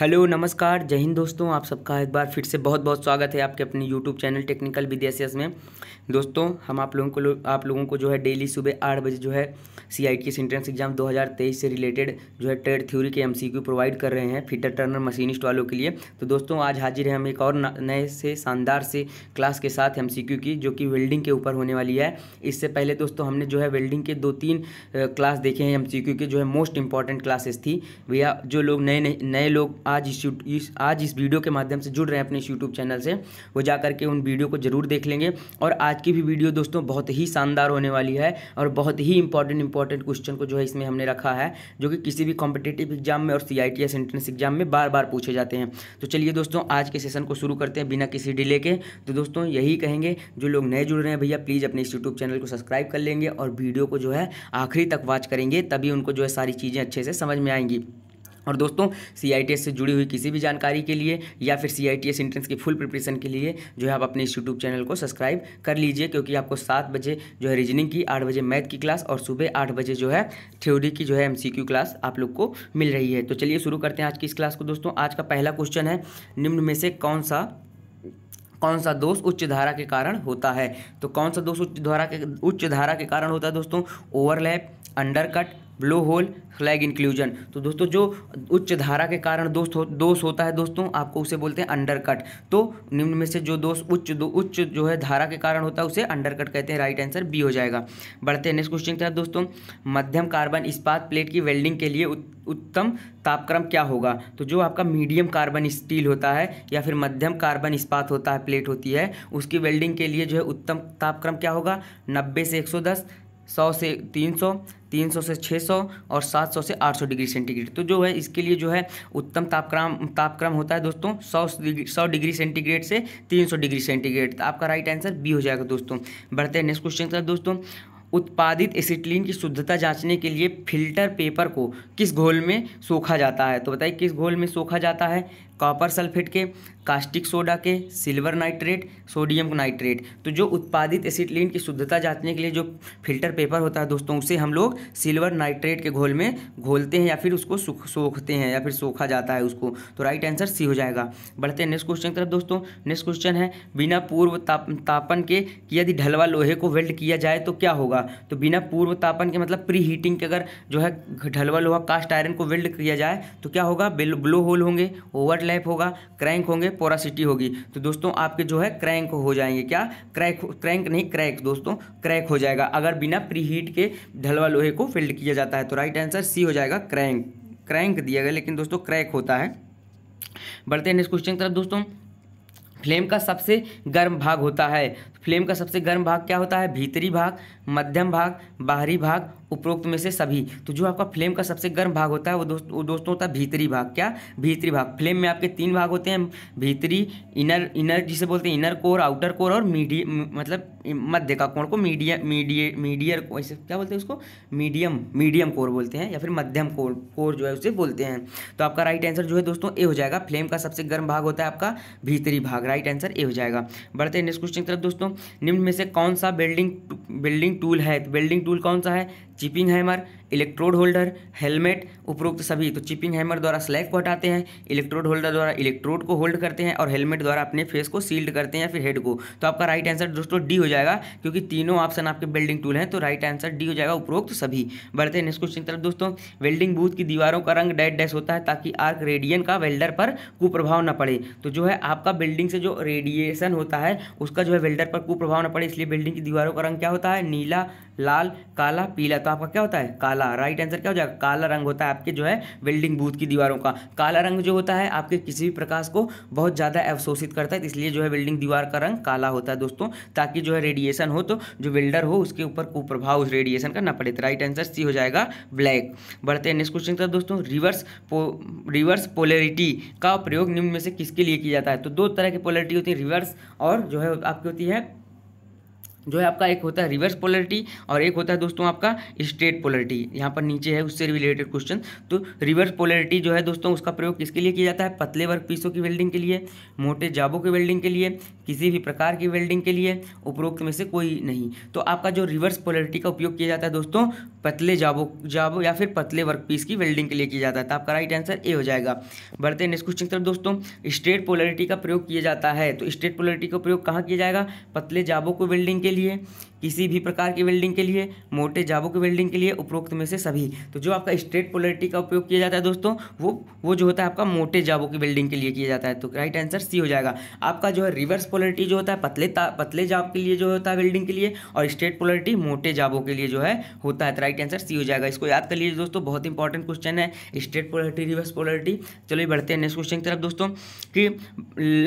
hello नमस्कार जय हिंद दोस्तों आप सबका एक बार फिर से बहुत बहुत स्वागत है आपके अपने यूट्यूब चैनल टेक्निकल विद्यासियस में दोस्तों हम आप लोगों को आप लोगों को जो है डेली सुबह आठ बजे जो है C I T entrance exam 2023 से रिलेटेड जो है ट्रेड थ्योरी के एमसीक्यू प्रोवाइड कर रहे हैं फिटर टर्नर मशीनिस्ट वालों के लिए तो दोस्तों आज हाजिर है हम एक और नए से शानदार से क्लास के साथ एम की जो कि वेल्डिंग के ऊपर होने वाली है इससे पहले दोस्तों हमने जो है वेल्डिंग के दो तीन क्लास देखे हैं एम के जो है मोस्ट इंपॉर्टेंट क्लासेस थी भैया जो लोग नए नए लोग आज इस इस आज इस वीडियो के माध्यम से जुड़ रहे हैं अपने इस यूट्यूब चैनल से वो जा करके उन वीडियो को ज़रूर देख लेंगे और आज की भी वीडियो दोस्तों बहुत ही शानदार होने वाली है और बहुत ही इंपॉर्टेंट इंपॉर्टेंट क्वेश्चन को जो है इसमें हमने रखा है जो कि किसी भी कॉम्पिटेटिव एग्जाम में और सी आई एंट्रेंस एग्जाम में बार बार पूछे जाते हैं तो चलिए दोस्तों आज के सेशन को शुरू करते हैं बिना किसी डिले के तो दोस्तों यही कहेंगे जो लोग नए जुड़ रहे हैं भैया प्लीज़ अपने इस यूट्यूब चैनल को सब्सक्राइब कर लेंगे और वीडियो को जो है आखिरी तक वॉच करेंगे तभी उनको जो है सारी चीज़ें अच्छे से समझ में आएंगी और दोस्तों सी से जुड़ी हुई किसी भी जानकारी के लिए या फिर सी एंट्रेंस की फुल प्रिपरेशन के लिए जो है आप अपने इस यूट्यूब चैनल को सब्सक्राइब कर लीजिए क्योंकि आपको सात बजे जो है रीजनिंग की आठ बजे मैथ की क्लास और सुबह आठ बजे जो है थ्योरी की जो है एम क्लास आप लोग को मिल रही है तो चलिए शुरू करते हैं आज की इस क्लास को दोस्तों आज का पहला क्वेश्चन है निम्न में से कौन सा कौन सा दोष उच्च धारा के कारण होता है तो कौन सा दोष उच्च धारा के उच्च धारा के कारण होता है दोस्तों overlap undercut blow hole slag inclusion तो दोस्तों जो उच्च धारा के कारण दोस्त हो, दोष होता है दोस्तों आपको उसे बोलते हैं अंडरकट तो निम्न में से जो दोष उच्च दो उच्च जो है धारा के कारण होता है उसे अंडरकट कहते हैं राइट आंसर बी हो जाएगा बढ़ते हैं नेक्स्ट क्वेश्चन क्या दोस्तों मध्यम कार्बन इस्पात प्लेट की वेल्डिंग के लिए उत्तम तापक्रम क्या होगा तो जो आपका मीडियम कार्बन स्टील होता है या फिर मध्यम कार्बन इस्पात होता है प्लेट होती है उसकी वेल्डिंग के लिए जो है उत्तम तापक्रम क्या होगा नब्बे से एक सौ दस सौ से तीन सौ तीन सौ से छः सौ और सात सौ से आठ सौ डिग्री सेंटीग्रेड तो जो है इसके लिए जो है उत्तम तापक्रम तापक्रम होता है दोस्तों सौ डिग्री सौ डिग्री सेंटीग्रेड से तीन सौ डिग्री सेंटीग्रेड तो आपका राइट आंसर बी हो जाएगा दोस्तों बढ़ते हैं नेक्स्ट क्वेश्चन सर दोस्तों उत्पादित एसिटिलीन की शुद्धता जांचने के लिए फिल्टर पेपर को किस घोल में सोखा जाता है तो बताइए किस घोल में सोखा जाता है कॉपर सल्फेट के कास्टिक सोडा के सिल्वर नाइट्रेट सोडियम नाइट्रेट तो जो उत्पादित एसिडलिन की शुद्धता जांचने के लिए जो फिल्टर पेपर होता है दोस्तों उसे हम लोग सिल्वर नाइट्रेट के घोल में घोलते हैं या फिर उसको सोखते हैं या फिर सोखा जाता है उसको तो राइट आंसर सी हो जाएगा बढ़ते हैं नेक्स्ट क्वेश्चन की तरफ दोस्तों नेक्स्ट क्वेश्चन है बिना पूर्व ताप, तापन के यदि ढलवा लोहे को वेल्ड किया जाए तो क्या होगा तो बिना पूर्व तापन के मतलब प्री हीटिंग के अगर जो है ढलवा लोहा कास्ट आयरन को वेल्ड किया जाए तो क्या होगा ब्लो होल होंगे ओवर लैप होगा क्रैंक होंगे पोरासिटी होगी तो दोस्तों आपके जो है क्रैंक हो जाएंगे क्या क्रैक क्रैंक नहीं क्रैक दोस्तों क्रैक हो जाएगा अगर बिना प्रीहीट के ढलवा लोहे को फिल्ड किया जाता है तो राइट आंसर सी हो जाएगा क्रैंक क्रैंक दिया गया लेकिन दोस्तों क्रैक होता है बढ़ते हैं नेक्स्ट क्वेश्चन की तरफ दोस्तों फ्लेम का सबसे गर्म भाग होता है फ्लेम का सबसे गर्म भाग क्या होता है भीतरी भाग मध्यम भाग बाहरी भाग उपरोक्त में से सभी तो जो आपका फ्लेम का सबसे गर्म भाग होता है वो दोस्त वो दोस्तों होता है भीतरी भाग क्या भीतरी भाग फ्लेम में आपके तीन भाग होते हैं भीतरी इनर इनर जिसे बोलते हैं इनर कोर आउटर कोर और मीडिय मतलब मध्य का कोर को मीडिया मीडिय मीडियर ऐसे क्या बोलते हैं उसको मीडियम मीडियम कोर बोलते हैं या फिर मध्यम कोर कोर जो है उसे बोलते हैं तो आपका राइट आंसर जो है दोस्तों ए हो जाएगा फ्लेम का सबसे गर्म भाग होता है आपका भीतरी भाग राइट आंसर ए हो जाएगा बढ़ते हैं नेक्स्ट क्वेश्चन की तरफ दोस्तों दोस्तों निम्न में से कौन सा बिल्डिंग बिल्डिंग टूल है बिल्डिंग टूल कौन सा है chipping hammer electrode holder helmet उपरोक्त सभी तो चिपिंग हैमर द्वारा स्लैग को हटाते हैं इलेक्ट्रोड होल्डर द्वारा इलेक्ट्रोड को होल्ड करते हैं और हेलमेट द्वारा अपने फेस को सील्ड करते हैं फिर हेड को तो आपका राइट आंसर दोस्तों डी हो जाएगा क्योंकि तीनों ऑप्शन आपके बेल्डिंग टूल हैं तो राइट आंसर डी हो जाएगा उपरोक्त सभी बढ़ते हैं नेक्स्ट क्वेश्चन तरफ दोस्तों वेल्डिंग बूथ की दीवारों का रंग डेड डैश होता है ताकि आर्क रेडियन का वेल्डर पर कुप्रभाव न पड़े तो जो है आपका बिल्डिंग से जो रेडिएशन होता है उसका जो है वेल्डर पर कुप्रभाव न पड़े इसलिए बिल्डिंग की दीवारों का रंग क्या होता है नीला लाल काला पीला तो आपका क्या होता है काला राइट आंसर क्या हो जाएगा काला रंग होता है आपके जो है वेल्डिंग बूथ की दीवारों का काला रंग जो होता है आपके किसी भी प्रकाश को बहुत ज़्यादा अवशोषित करता है इसलिए जो है वेल्डिंग दीवार का रंग काला होता है दोस्तों ताकि जो है रेडिएशन हो तो जो वेल्डर हो उसके ऊपर कुप्रभाव उस रेडिएशन का ना पड़े तो राइट आंसर सी हो जाएगा ब्लैक बढ़ते हैं नेक्स्ट क्वेश्चन की तरफ दोस्तों रिवर्स रिवर्स पोलरिटी का प्रयोग निम्न में से किसके लिए किया जाता है तो दो तरह की पोलरिटी होती है रिवर्स और जो है आपकी होती है जो है आपका एक होता है रिवर्स पोलरिटी और एक होता है दोस्तों आपका स्ट्रेट पोलरिटी यहाँ पर नीचे है उससे रिलेटेड क्वेश्चन तो रिवर्स पोलरिटी जो है दोस्तों उसका प्रयोग किसके लिए किया जाता है पतले वर्क पीसों की वेल्डिंग के लिए मोटे जाबों की वेल्डिंग के लिए किसी भी प्रकार की वेल्डिंग के लिए उपरोक्त में से कोई नहीं तो आपका जो रिवर्स पोलरिटी का उपयोग किया जाता है दोस्तों पतले जाबो जाबो या फिर पतले वर्क पीस की वेल्डिंग के लिए किया जाता है तो आपका राइट आंसर ए हो जाएगा बढ़ते नेक्स्ट क्वेश्चन की तरफ दोस्तों स्ट्रेट पोलरिटी का प्रयोग किया जाता है तो स्ट्रेट पोलरिटी का प्रयोग कहाँ किया जाएगा पतले जाबों को वेल्डिंग के के लिए किसी भी प्रकार की वेल्डिंग के लिए मोटे जाबों की वेल्डिंग के लिए उपरोक्त में से सभी तो जो आपका स्ट्रेट पोलरिटी का उपयोग किया जाता है दोस्तों वो वो जो होता है आपका मोटे जाबों की वेल्डिंग के लिए किया जाता है तो राइट आंसर सी हो जाएगा आपका जो है रिवर्स पोलरिटी जो होता है पतले पतले जाब के लिए जो होता है वेल्डिंग के लिए और स्ट्रेट पोलरिटी मोटे जाबों के लिए जो है होता है तो राइट आंसर सी हो जाएगा इसको याद कर लीजिए दोस्तों बहुत इंपॉर्टेंट क्वेश्चन है स्ट्रेट पोलरिटी रिवर्स पोलरिटी चलो बढ़ते हैं नेक्स्ट क्वेश्चन की तरफ दोस्तों कि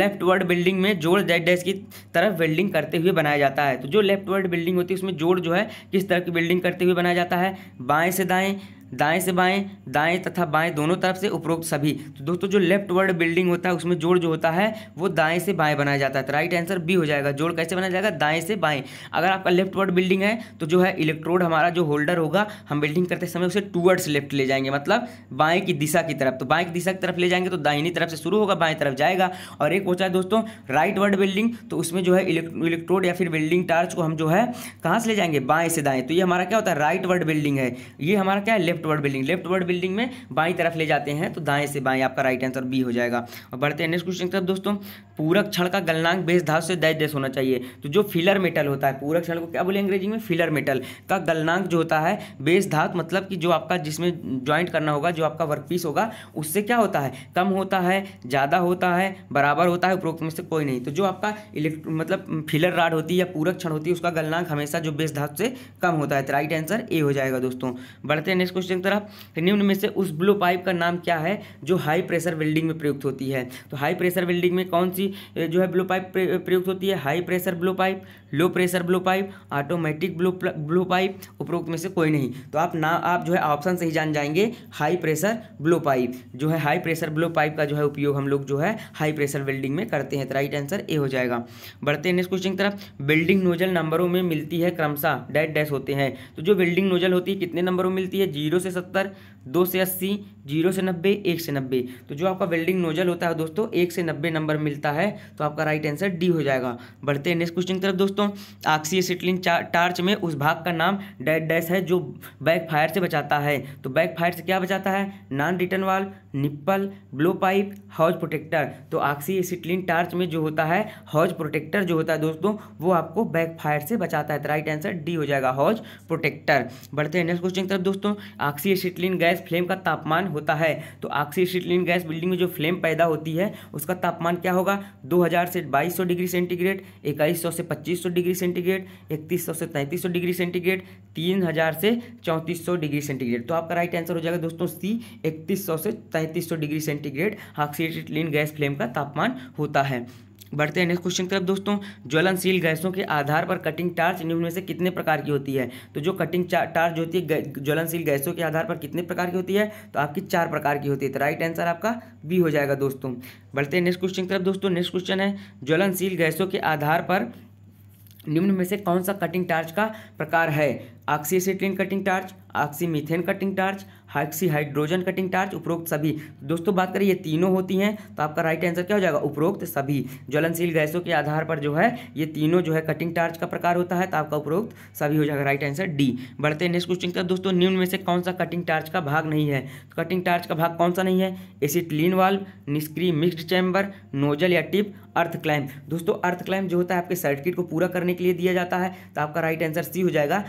लेफ्ट वर्ड बिल्डिंग में जोड़ जेड डैश की तरफ वेल्डिंग करते हुए बनाया जाता है तो जो लेफ्ट वर्ड बिल्डिंग होती है उसमें जोड़ जो है किस तरह की बिल्डिंग करते हुए बनाया जाता है बाएँ से दाएँ दाएं से बाएं दाएं तथा बाएं दोनों तरफ से उपरोक्त सभी तो दोस्तों जो लेफ्ट वर्ड बिल्डिंग होता है उसमें जोड़ जो होता है वो दाएं से बाएं बनाया जाता है तो राइट आंसर बी हो जाएगा जोड़ कैसे बनाया जाएगा दाएं से बाएं अगर आपका लेफ्ट वर्ड बिल्डिंग है तो जो है इलेक्ट्रोड हमारा जो होल्डर होगा हम बिल्डिंग करते समय उसे टूवर्ड्स लेफ्ट ले जाएंगे मतलब बाएँ की दिशा की तरफ तो बाएँ की दिशा की तरफ ले जाएंगे तो दाहिनी तरफ से शुरू होगा बाएँ तरफ जाएगा और एक होता है दोस्तों राइट वर्ड बिल्डिंग तो उसमें जो है इलेक्ट्रोड या फिर बिल्डिंग टार्च को हम जो है कहाँ से ले जाएंगे बाएँ से दाएँ तो ये हमारा क्या होता है राइट वर्ड बिल्डिंग है ये हमारा क्या है left leftward welding leftward welding में बाई तरफ ले जाते हैं तो दाएं से बाएं आपका राइट आंसर बी हो जाएगा और बढ़ते हैं नेक्स्ट क्वेश्चन की तरफ दोस्तों पूरक क्षण का गलनांक बेस धातु से दैज देश होना चाहिए तो जो फिलर मेटल होता है पूरक क्षण को क्या बोले अंग्रेजी में फिलर मेटल का गलनांक जो होता है बेस धातु मतलब कि जो आपका जिसमें ज्वाइंट करना होगा जो आपका वर्क पीस होगा उससे क्या होता है कम होता है ज़्यादा होता है बराबर होता है उपरोक्त में से कोई नहीं तो जो आपका इलेक्ट्रो मतलब फिलर राड होती है या पूरक क्षण होती है उसका गलनांक हमेशा जो बेस धातु से कम होता है तो राइट आंसर ए हो जाएगा दोस्तों बढ़ते हैं नेक्स्ट क्वेश्चन क्वेश्चन की तरफ निम्न में से उस ब्लू पाइप का नाम क्या है जो हाई प्रेशर वेल्डिंग में प्रयुक्त होती है तो हाई प्रेशर वेल्डिंग में कौन सी जो है ब्लू पाइप प्रयुक्त होती है high pressure blow pipe low pressure blow pipe automatic blow blow pipe उपरोक्त में से कोई नहीं तो आप ना आप जो है ऑप्शन से ही जान जाएंगे हाई प्रेशर ब्लू पाइप जो है हाई प्रेशर ब्लू पाइप का जो है उपयोग हम लोग जो है हाई प्रेशर वेल्डिंग में करते हैं तो राइट आंसर ए हो जाएगा बढ़ते हैं नेक्स्ट क्वेश्चन की तरफ बिल्डिंग नोजल नंबरों में मिलती है क्रमशः डैट डैश होते हैं तो जो बिल्डिंग नोजल होती है कितने नंबरों में मिलती है जीरो से सत्तर दो से अस्सी जीरो से नब्बे एक से नब्बे तो जो आपका वेल्डिंग नोजल होता है दोस्तों एक से नब्बे नंबर मिलता है तो आपका राइट आंसर डी हो जाएगा बढ़ते हैं नेक्स्ट क्वेश्चन की तरफ दोस्तों आक्सी सिटलिन टार्च में उस भाग का नाम डैश डैश है जो बैक फायर से बचाता है तो बैक फायर से क्या बचाता है non return valve nipple blow pipe hose protector तो आक्सी सिटलिन टार्च में जो होता है हाउज प्रोटेक्टर जो होता है दोस्तों वो आपको बैक फायर से बचाता है तो राइट आंसर डी हो जाएगा हाउज प्रोटेक्टर बढ़ते हैं नेक्स्ट क्वेश्चन की तरफ दोस्तों oxy acetylene gas gas flame का तापमान होता है तो ऑक्सीशीटलिन गैस बिल्डिंग में जो फ्लेम पैदा होती है उसका तापमान क्या होगा 2000 से 2200 डिग्री सेंटीग्रेड 2100 से 2500 डिग्री सेंटीग्रेड 3100 से 3300 डिग्री सेंटीग्रेड 3000 से 3400 डिग्री सेंटीग्रेड तो आपका राइट आंसर हो जाएगा दोस्तों सी 3100 से 3300 degree centigrade oxyacetylene gas flame का तापमान होता है बढ़ते हैं नेक्स्ट क्वेश्चन की तरफ दोस्तों ज्वलनशील गैसों के आधार पर कटिंग टार्च निम्न में से कितने प्रकार की होती है तो जो कटिंग टार्च होती है ज्वलनशील गैसों के आधार पर कितने प्रकार की होती है तो आपकी चार प्रकार की होती है तो राइट आंसर आपका बी हो जाएगा दोस्तों बढ़ते हैं नेक्स्ट क्वेश्चन की तरफ दोस्तों नेक्स्ट क्वेश्चन है ज्वलनशील गैसों के आधार पर निम्न में से कौन सा कटिंग टार्च का प्रकार है oxyacetylene cutting torch oxymethane cutting torch हाइक्सी हाइड्रोजन कटिंग टार्च उपरोक्त सभी दोस्तों बात करें ये तीनों होती हैं तो आपका राइट आंसर क्या हो जाएगा उपरोक्त सभी ज्वलनशील गैसों के आधार पर जो है ये तीनों जो है कटिंग टार्च का प्रकार होता है तो आपका उपरोक्त सभी हो जाएगा राइट आंसर डी बढ़ते हैं नेक्स्ट क्वेश्चन का दोस्तों निम्न में से कौन सा कटिंग टार्च का भाग नहीं है तो कटिंग टार्च का भाग कौन सा नहीं है एसिटलिन वाल्व निष्क्रिय मिक्सड चैम्बर नोजल या टिप अर्थ क्लाइम दोस्तों अर्थ क्लाइम जो होता है आपके सर्किट को पूरा करने के लिए दिया जाता है तो आपका राइट आंसर सी हो जाएगा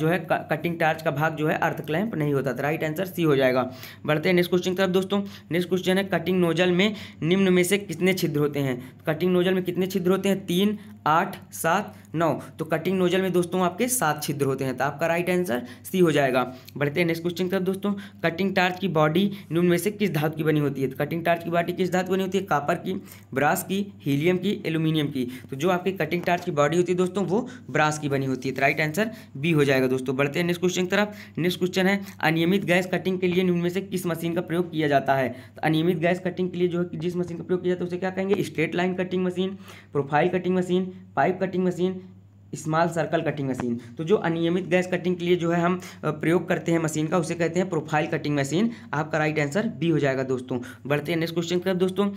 जो जो है कटिंग टार्च का भाग जो है अर्थ क्लैंप नहीं होता था राइट आंसर सी हो जाएगा बढ़ते हैं नेक्स्ट क्वेश्चन की तरफ दोस्तों नेक्स्ट क्वेश्चन है कटिंग नोजल में निम्न में से कितने छिद्र होते हैं कटिंग नोजल में कितने छिद्र होते हैं तीन आठ सात नौ तो कटिंग नोजल में दोस्तों आपके सात छिद्र होते हैं तो आपका राइट आंसर सी हो जाएगा बढ़ते हैं नेक्स्ट क्वेश्चन तरफ दोस्तों कटिंग टार्च की बॉडी निम्न में से किस धातु की बनी होती है तो कटिंग टार्च की बॉडी किस धातु बनी होती है कापर की ब्रास की हीलियम की एल्यूमिनियम की तो जो आपकी कटिंग टार्च की बॉडी होती है दोस्तों वो ब्रास की बनी होती है तो राइट आंसर बी हो जाएगा दोस्तों बढ़ते हैं नेक्स्ट क्वेश्चन तरफ नेक्स्ट क्वेश्चन है अनियमित गैस कटिंग के लिए निम्न में से किस मशीन का प्रयोग किया जाता है तो अनियमित गैस कटिंग के लिए जो है जिस मशीन का प्रयोग किया जाता है उसे क्या कहेंगे straight line cutting machine profile cutting machine pipe cutting machine small circle cutting machine तो जो अनियमित गैस कटिंग के लिए जो है हम प्रयोग करते हैं मशीन का उसे कहते हैं प्रोफाइल कटिंग मशीन आपका राइट आंसर बी हो जाएगा दोस्तों बढ़ते हैं नेक्स्ट क्वेश्चन की तरफ दोस्तों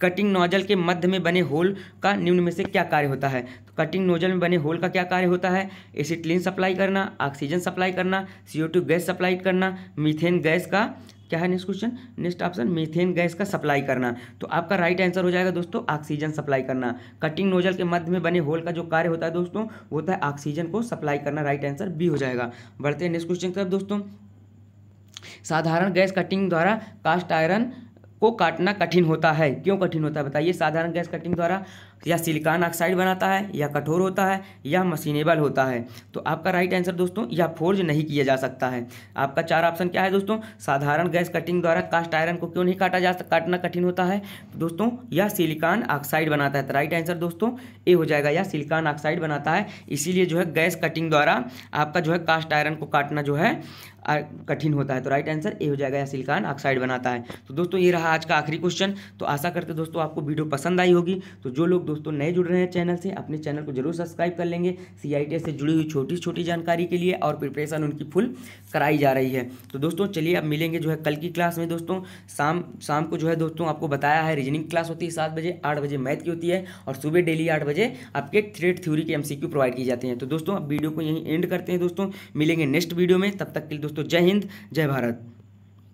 कटिंग नोजल के मध्य में बने होल का निम्न में से क्या कार्य होता है तो कटिंग नोजल में बने होल का क्या कार्य होता है एसिटिलीन सप्लाई करना ऑक्सीजन सप्लाई करना सीओ गैस सप्लाई करना मीथेन गैस का क्या है next question next option methane gas का सप्लाई करना तो आपका राइट right आंसर हो जाएगा दोस्तों ऑक्सीजन सप्लाई करना कटिंग नोजल के मध्य में बने होल का जो कार्य होता है दोस्तों वो होता है ऑक्सीजन को सप्लाई करना राइट आंसर बी हो जाएगा बढ़ते हैं नेक्स्ट क्वेश्चन की तरफ दोस्तों साधारण गैस कटिंग द्वारा कास्ट आयरन को काटना कठिन होता है क्यों कठिन होता है बताइए साधारण गैस कटिंग द्वारा या सिलिकॉन ऑक्साइड बनाता है या कठोर होता है या मशीनेबल होता है तो आपका राइट आंसर दोस्तों या फोर्ज नहीं किया जा सकता है आपका चार ऑप्शन क्या है दोस्तों साधारण गैस कटिंग द्वारा कास्ट आयरन को क्यों नहीं काटा जा काटना कठिन होता है दोस्तों यह सिलिकॉन ऑक्साइड बनाता है तो राइट आंसर दोस्तों ए हो जाएगा या सिलिकॉन ऑक्साइड बनाता है इसीलिए जो है गैस कटिंग द्वारा आपका जो है कास्ट आयरन को काटना जो है कठिन होता है तो राइट आंसर ए हो जाएगा या सिलिकॉन ऑक्साइड बनाता है तो दोस्तों ये रहा आज का आखिरी क्वेश्चन तो आशा करते दोस्तों आपको वीडियो पसंद आई होगी तो जो लोग दोस्तों नए जुड़ रहे हैं चैनल से अपने चैनल को जरूर सब्सक्राइब कर लेंगे सी से जुड़ी हुई छोटी छोटी जानकारी के लिए और प्रिपरेशन उनकी फुल कराई जा रही है तो दोस्तों चलिए अब मिलेंगे जो है कल की क्लास में दोस्तों शाम शाम को जो है दोस्तों आपको बताया है रीजनिंग क्लास होती है सात बजे आठ बजे मैथ की होती है और सुबह डेली आठ बजे आपके थ्रेड थ्योरी के एमसीक्यू प्रोवाइड की जाती है तो दोस्तों अब वीडियो को यहीं एंड करते हैं दोस्तों मिलेंगे नेक्स्ट वीडियो में तब तक के लिए दोस्तों जय हिंद जय भारत